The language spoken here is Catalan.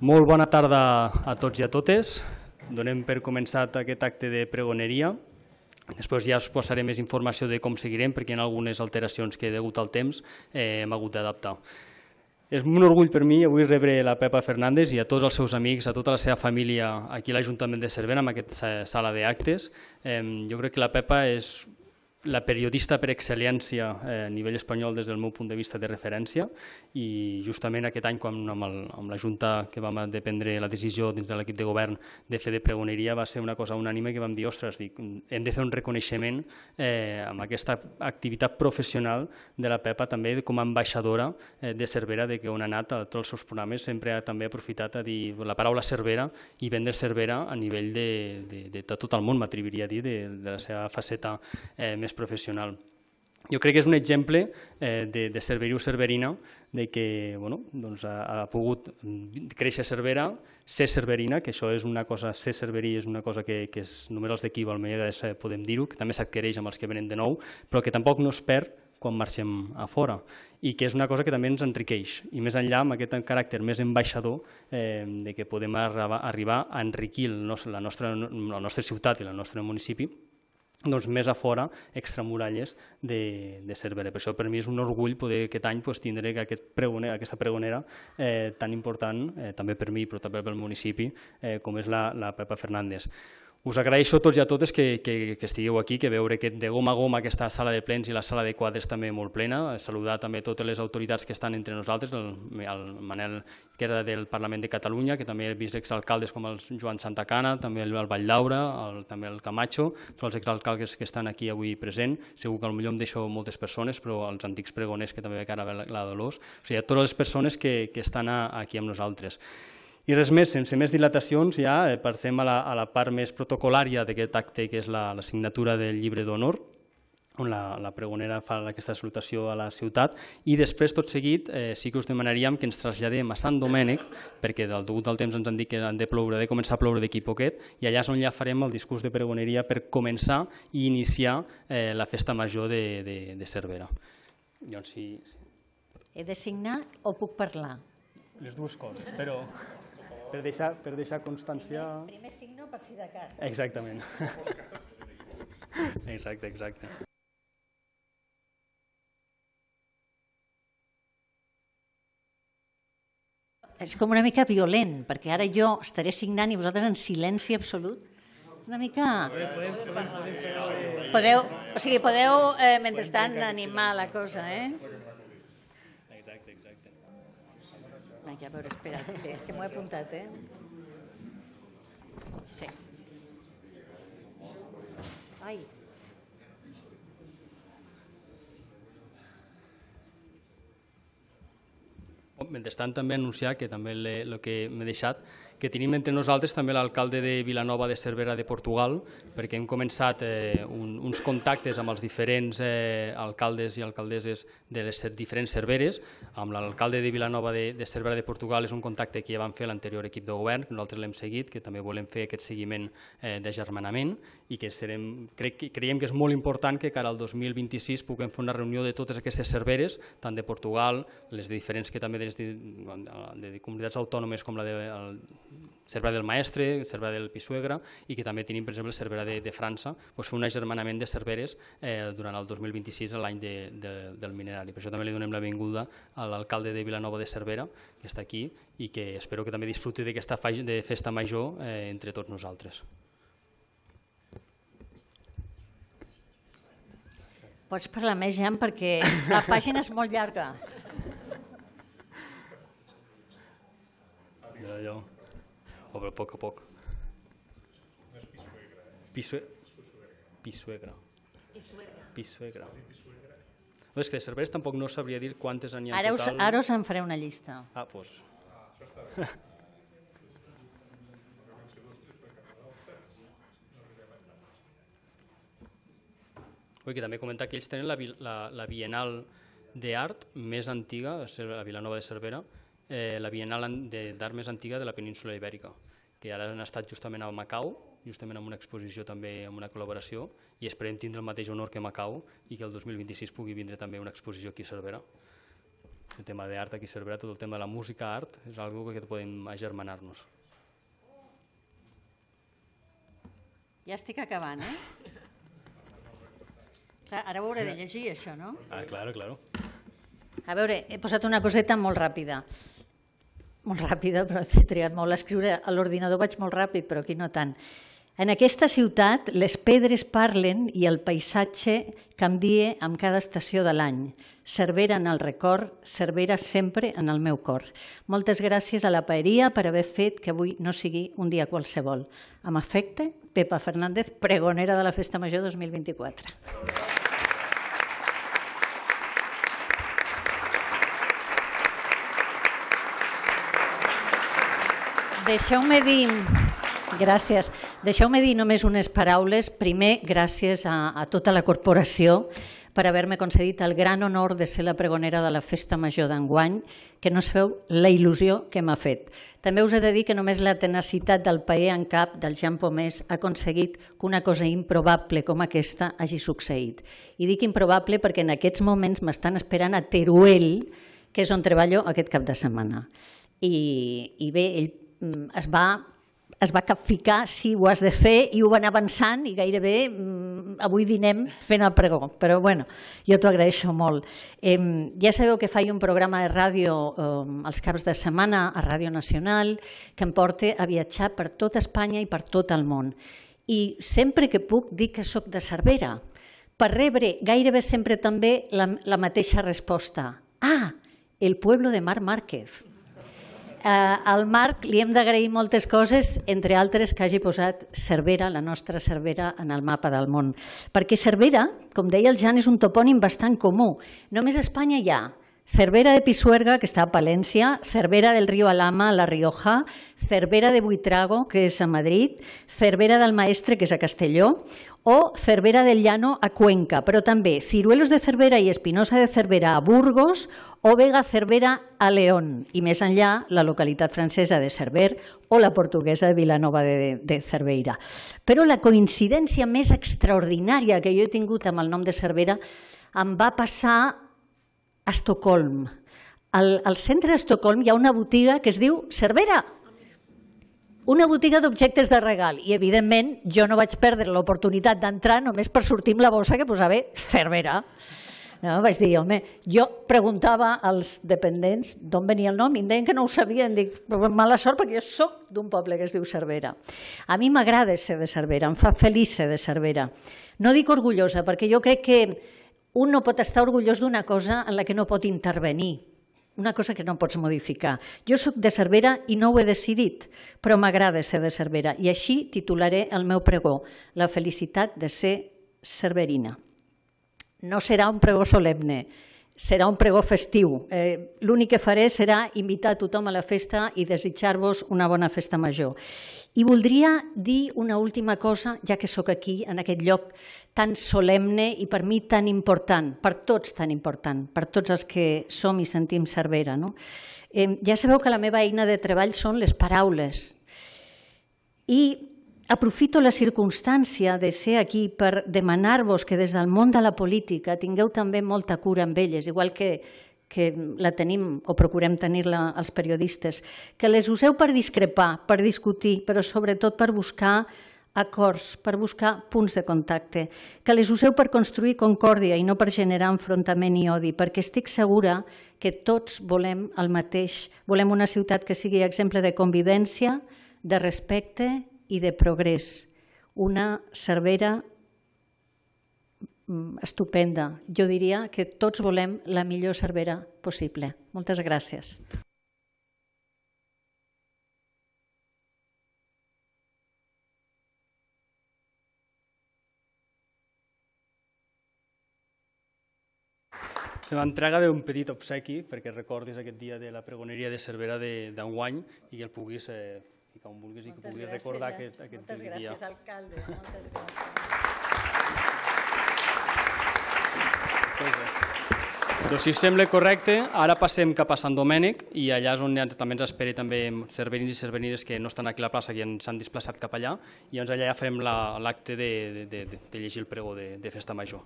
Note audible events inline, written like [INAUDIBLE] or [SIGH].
Molt bona tarda a tots i a totes. Donem per començat aquest acte de pregoneria. Després ja us posaré més informació de com seguirem, perquè hi ha algunes alteracions que, degut al temps, eh, hem hagut d'adaptar. És un orgull per mi avui rebre la Pepa Fernández i a tots els seus amics, a tota la seva família aquí a l'Ajuntament de Cervera, en aquesta sala d'actes. Eh, jo crec que la Pepa és la periodista per excel·lència eh, a nivell espanyol des del meu punt de vista de referència i justament aquest any quan amb, el, amb la Junta que vam de prendre la decisió dins de l'equip de govern de fer de pregoneria va ser una cosa unànime que vam dir, ostres, dic, hem de fer un reconeixement eh, amb aquesta activitat professional de la Pepa també com a ambaixadora eh, de Cervera, de que on ha anat a tots els seus programes sempre ha també aprofitat a dir la paraula Cervera i vendre Cervera a nivell de, de, de, de tot el món, m'atreviria a dir, de, de la seva faceta eh, més professional. Jo crec que és un exemple eh, de, de o Cerverina, de que bueno, doncs ha, ha pogut créixer Cervera, ser Cerverina, que això és una cosa, ser Cerverí és una cosa que, que és, només els d'aquí a Almelleda eh, podem dir-ho, que també s'adquereix amb els que venen de nou, però que tampoc no es perd quan marxem a fora i que és una cosa que també ens enriqueix i més enllà amb aquest caràcter més ambaixador eh, de que podem arribar a enriquir el nostre, la, nostra, la nostra ciutat i el nostre municipi doncs, més a fora, extramuralles de, de Cervera. Per això per mi és un orgull poder aquest any pues, tindre aquest pregoner, aquesta pregonera eh, tan important, eh, també per mi però també pel municipi, eh, com és la, la Pepa Fernández us agraeixo a tots i a totes que, que, que estigueu aquí, que veure que de gom a gom aquesta sala de plens i la sala de quadres també molt plena. Saludar també totes les autoritats que estan entre nosaltres, el, el Manel, que era del Parlament de Catalunya, que també he vist exalcaldes com el Joan Santacana, també el, el Valldaura, el, també el Camacho, tots els exalcaldes que estan aquí avui present. Segur que potser em deixo moltes persones, però els antics pregoners que també ve cara la, la Dolors. O sigui, a totes les persones que, que estan aquí amb nosaltres. I res més, sense més dilatacions, ja eh, passem a la, a la part més protocolària d'aquest acte, que és la, la signatura del llibre d'honor, on la, la pregonera fa aquesta salutació a la ciutat, i després, tot seguit, eh, sí que us demanaríem que ens traslladem a Sant Domènec, perquè del degut del temps ens han dit que han de ploure, de començar a ploure d'aquí poquet, i allà és on ja farem el discurs de pregoneria per començar i iniciar eh, la festa major de, de, de Cervera. Llavors, doncs si... He de signar o puc parlar? Les dues coses, però per deixar, per deixar constància... Primer, primer signo per si de cas. Exactament. [LAUGHS] Exacte, exacte. És com una mica violent, perquè ara jo estaré signant i vosaltres en silenci absolut. Una mica... Podeu, o sigui, podeu, eh, mentrestant, animar la cosa, eh? Ai, a veure, espera, que, que m'ho he apuntat, eh? Sí. Ai, Mentrestant també anunciar que també el que m'he deixat que tenim entre nosaltres també l'alcalde de Vilanova de Cervera de Portugal, perquè hem començat eh, un, uns contactes amb els diferents eh, alcaldes i alcaldesses de les diferents Cerveres. Amb l'alcalde de Vilanova de, de Cervera de Portugal és un contacte que ja vam fer l'anterior equip de govern, que nosaltres l'hem seguit, que també volem fer aquest seguiment eh, germanament i que serem, crec, creiem que és molt important que cara al 2026 puguem fer una reunió de totes aquestes Cerveres, tant de Portugal, les diferents que també des de, de comunitats autònomes com la de, Cervera del Maestre, Cervera del Pisuegra i que també tenim, per exemple, Cervera de, de França, doncs fer un agermanament de Cerveres eh, durant el 2026, l'any de, de, del minerari. Per això també li donem la benvinguda a l'alcalde de Vilanova de Cervera, que està aquí i que espero que també disfruti d'aquesta de festa major eh, entre tots nosaltres. Pots parlar més, Jan, perquè la pàgina és molt llarga. ja obre a poc a poc. No és eh. pisuegra, Pisuegra. Pisuegra. és que de cervells tampoc no sabria dir quantes n'hi ha ara total. ara us en faré una llista. Ah, doncs... Pues. Vull ah, [LAUGHS] que també comentar que ells tenen la, la, la Bienal d'Art més antiga, la Vilanova de Cervera, eh, la Bienal d'Art més Antiga de la Península Ibèrica, que ara han estat justament a Macau, justament amb una exposició també, amb una col·laboració, i esperem tindre el mateix honor que Macau i que el 2026 pugui vindre també una exposició aquí a Cervera. El tema d'art aquí a Cervera, tot el tema de la música, art, és algo que podem agermanar-nos. Ja estic acabant, eh? Clar, ara ho hauré de llegir, això, no? Ah, claro, claro. A veure, he posat una coseta molt ràpida molt ràpida, però he triat molt l'escriure. A l'ordinador vaig molt ràpid, però aquí no tant. En aquesta ciutat, les pedres parlen i el paisatge canvia amb cada estació de l'any. Cervera en el record, Cervera sempre en el meu cor. Moltes gràcies a la paeria per haver fet que avui no sigui un dia qualsevol. Amb afecte, Pepa Fernández, pregonera de la Festa Major 2024. Deixeu-me dir... Gràcies. Deixeu-me dir només unes paraules. Primer, gràcies a, a tota la corporació per haver-me concedit el gran honor de ser la pregonera de la Festa Major d'enguany, que no sabeu la il·lusió que m'ha fet. També us he de dir que només la tenacitat del paer en cap del Jean Pomès ha aconseguit que una cosa improbable com aquesta hagi succeït. I dic improbable perquè en aquests moments m'estan esperant a Teruel, que és on treballo aquest cap de setmana. I, i bé, ell Mm, es va es va capficar si ho has de fer i ho van avançant i gairebé mm, avui dinem fent el pregó, però bueno, jo t'ho agraeixo molt. Eh, ja sabeu que faig un programa de ràdio eh, els caps de setmana a Ràdio Nacional que em porta a viatjar per tot Espanya i per tot el món. I sempre que puc dic que sóc de Cervera, per rebre gairebé sempre també la, la mateixa resposta. Ah, el poble de Mar Márquez eh, al Marc li hem d'agrair moltes coses, entre altres que hagi posat Cervera, la nostra Cervera, en el mapa del món. Perquè Cervera, com deia el Jan, és un topònim bastant comú. Només a Espanya hi ha Cervera de Pisuerga, que está a Palencia, Cervera del Río Alama, a La Rioja, Cervera de Buitrago, que es a Madrid, Cervera del Maestre, que és a Castelló, o Cervera del Llano a Cuenca, però també Ciruelos de Cervera i Espinosa de Cervera a Burgos o Vega Cervera a León, i més enllà la localitat francesa de Cerver o la portuguesa de Vilanova de, de Cerveira. Però la coincidència més extraordinària que jo he tingut amb el nom de Cervera em va passar a Estocolm. Al, al centre d'Estocolm hi ha una botiga que es diu Cervera, una botiga d'objectes de regal i, evidentment, jo no vaig perdre l'oportunitat d'entrar només per sortir amb la bossa que posava Cervera. No, vaig dir, home, jo preguntava als dependents d'on venia el nom i em deien que no ho sabien. Dic, mala sort perquè jo sóc d'un poble que es diu Cervera. A mi m'agrada ser de Cervera, em fa feliç ser de Cervera. No dic orgullosa perquè jo crec que un no pot estar orgullós d'una cosa en la que no pot intervenir, una cosa que no pots modificar. Jo sóc de Cervera i no ho he decidit, però m'agrada ser de Cervera i així titularé el meu pregó, la felicitat de ser cerverina. No serà un pregó solemne, Serà un pregó festiu. Eh, L'únic que faré serà invitar tothom a la festa i desitjar-vos una bona festa major. I voldria dir una última cosa, ja que sóc aquí, en aquest lloc tan solemne i per mi tan important, per tots tan important, per tots els que som i sentim Cervera. No? Eh, ja sabeu que la meva eina de treball són les paraules. I Aprofito la circumstància de ser aquí per demanar-vos que des del món de la política tingueu també molta cura amb elles, igual que, que la tenim o procurem tenir-la els periodistes, que les useu per discrepar, per discutir, però sobretot per buscar acords, per buscar punts de contacte, que les useu per construir concòrdia i no per generar enfrontament i odi, perquè estic segura que tots volem el mateix, volem una ciutat que sigui exemple de convivència, de respecte i de progrés. Una Cervera mm, estupenda. Jo diria que tots volem la millor Cervera possible. Moltes gràcies. Se m'entrega d'un petit obsequi perquè recordis aquest dia de la pregoneria de Cervera d'enguany i que el puguis eh, i com vulguis i que puguis gràcies, recordar aquest, aquest moltes dia. Moltes gràcies, alcalde. Moltes gràcies. Doncs si sembla correcte, ara passem cap a Sant Domènec i allà és on també ens espera també cerverins i servenides que no estan aquí a la plaça, que s'han desplaçat cap allà, i llavors allà ja farem l'acte la, de, de, de, de llegir el prego de, de Festa Major.